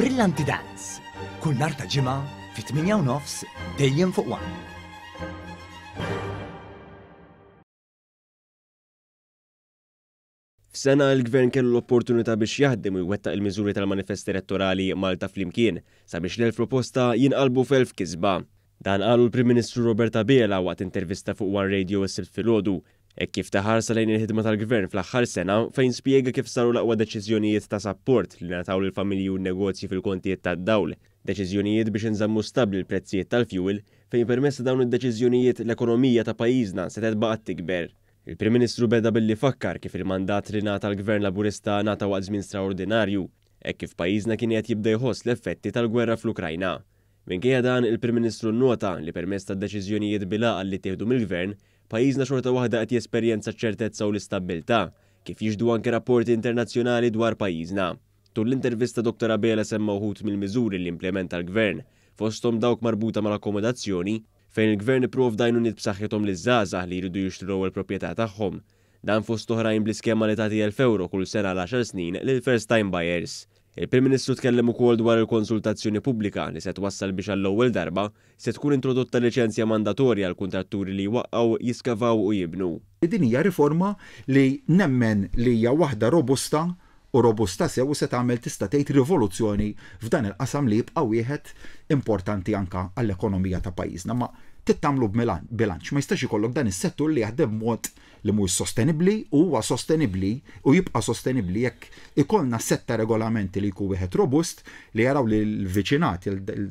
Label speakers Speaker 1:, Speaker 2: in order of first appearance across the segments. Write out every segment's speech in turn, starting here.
Speaker 1: Brillanti Dance. Kull nar ta' ġimgħa fit-8 nofs dejjem fuq one. F'sena l-gvern kellu l-opportunità biex jaħdem u jwettaq il-miżuri tal-manifest elettorali Malta flimkien sabiex l proposta jinqalbu f'elf kisba. Dan qalu l-Prim Ministru Roberta Biela waqt intervista fuq One Radio s-sibt fil-ħodu E kif taħarsa lejn il-ħidma tal-gvern fl-aħħar sena fejn spjega kif saru l-aqwa deċiżjonijiet ta' sapport li nataw l familji u negozji fil-kontijiet tad-dawl, deċiżjonijiet biex nżammu stabli l-prezzijiet tal-fjuwil fejn permess dawn id-deċiżjonijiet l-ekonomija ta' pajjiżna se tedbaqa' tikber. Il-Prim Ministru beda billi fakkar kif il-mandat li nata l-Gvern Laburista nata waqt żmien straordinarju, hekk kif pajjiżna kien qed jibda jħoss l-effetti tal-gwerra fl-Ukrajna. Minkejja dan il-Prim Ministru nota li permess tad-deċiżjonijiet bilaqa li tieħdu mill-Gvern pajjiżna xorta waħda qed jesperjenza ċertezza u l-istabilta, kif jiġdu anke rapporti internazzjonali dwar pajjiżna. Tull l-intervista Dr. Abela semma uħut mill-miżuri li implementa l-gvern, fostom dawk marbuta mal-akkomodazzjoni, fejn il-gvern prof dajnu nit b'saħħithom li żgħażagħ li jridu jixtru l proprjetà tagħhom. Dan fost oħrajn bl-iskema li tagħti 1000 euro kull sena l-10 snin lil first time buyers. Il-Prim-Ministru tkellem ukoll dwar il-konsultazzjoni pubblika li se twassal biex għall-ewwel darba se tkun introdotta liċenzja
Speaker 2: mandatorja għal kuntratturi li waqgħu jiskavaw u jibnu. Din hija riforma li nemmen li hija waħda robusta u robusta sew se tagħmel tista' tgħid rivoluzzjoni f'dan il-qasam li jibqa' wieħed importanti anka għall-ekonomija ta' pajjiżna. Ma tittamlu bilanċ. Ma jistax ikollok dan is-settur li jaħdem mod li mhux sostenibbli u huwa sostenibbli u jibqa' sostenibbli jekk ikollna setta regolamenti li jkun wieħed robust li jaraw li l-viċinat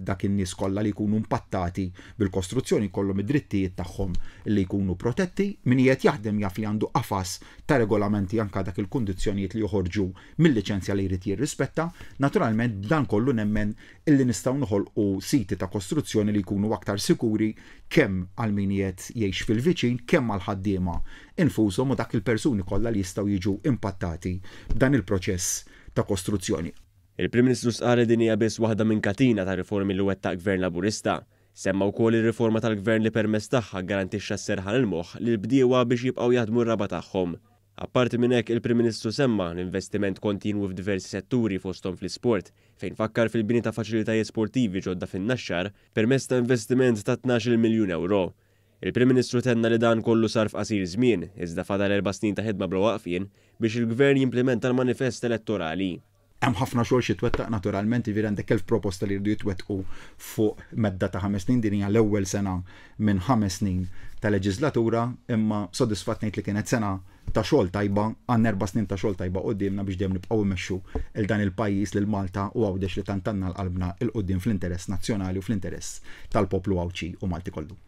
Speaker 2: dak in-nies kollha li jkunu impattati bil-kostruzzjoni kollhom id-drittijiet tagħhom li jkunu protetti min qiegħed jaħdem jaf li għandu qafas ta' regolamenti anka dak il-kundizzjonijiet li joħorġu mill-liċenzja li jrid jirrispetta, naturalment dan kollu nemmen illi nistgħu noħolqu siti ta' kostruzzjoni li jkunu aktar sikuri kemm għal min qed jgħix fil-viċin, kemm għal ħaddiema infushom u dak il-persuni kollha li jistgħu jiġu impattati dan il-proċess ta' kostruzzjoni. Il-Prim Ministru sqari
Speaker 1: din hija biss waħda minn katina ta' riformi li ta' gvern laburista. Semma wkoll ir-riforma tal-gvern li permess tagħha garantixxa s-serħan il-moħħ li l-bdiewa biex jibqgħu jaħdmu r-raba tagħhom Apparti minn hekk il-Prim Ministru semma l-investiment kontinwu f'diversi setturi fosthom fl-isport, fejn fakkar fil-bini ta' faċilitajiet sportivi ġodda fin-naxxar permezz ta' investiment ta' 12 miljun euro. Il-Prim Ministru tenna li dan kollu sarf qasir żmien, iżda fadal erba' snin ta' ħidma blu waqfien biex il-Gvern jimplementa l-manifest elettorali
Speaker 2: hemm ħafna xogħol xi twettaq naturalment jiġri għandek kelf proposta li jridu jitwettqu fuq medda ta' ħames snin din hija l-ewwel sena minn ħames snin ta' leġislatura imma sodisfatt ngħid li kienet sena ta' xogħol tajba għan erba' snin ta' xogħol tajba qudiemna biex dejjem nibqgħu immexxu il dan il-pajjiż lil Malta u għawdex li tantanna l-qalbna il qudiem fl-interess nazzjonali u fl-interess tal-poplu għawċi u Malti kollu.